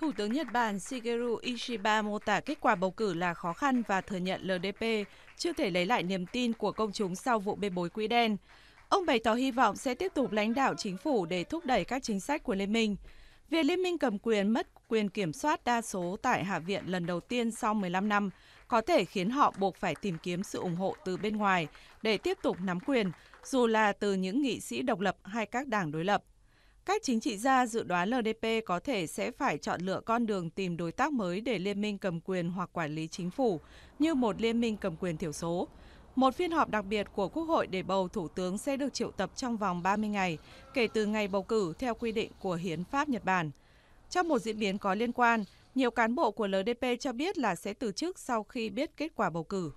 Thủ tướng Nhật Bản Shigeru Ishiba mô tả kết quả bầu cử là khó khăn và thừa nhận LDP chưa thể lấy lại niềm tin của công chúng sau vụ bê bối quỹ đen. Ông bày tỏ hy vọng sẽ tiếp tục lãnh đạo chính phủ để thúc đẩy các chính sách của Liên minh. Việc Liên minh cầm quyền mất quyền kiểm soát đa số tại Hạ viện lần đầu tiên sau 15 năm có thể khiến họ buộc phải tìm kiếm sự ủng hộ từ bên ngoài để tiếp tục nắm quyền, dù là từ những nghị sĩ độc lập hay các đảng đối lập. Các chính trị gia dự đoán LDP có thể sẽ phải chọn lựa con đường tìm đối tác mới để liên minh cầm quyền hoặc quản lý chính phủ như một liên minh cầm quyền thiểu số. Một phiên họp đặc biệt của Quốc hội để bầu thủ tướng sẽ được triệu tập trong vòng 30 ngày kể từ ngày bầu cử theo quy định của hiến pháp Nhật Bản. Trong một diễn biến có liên quan, nhiều cán bộ của LDP cho biết là sẽ từ chức sau khi biết kết quả bầu cử.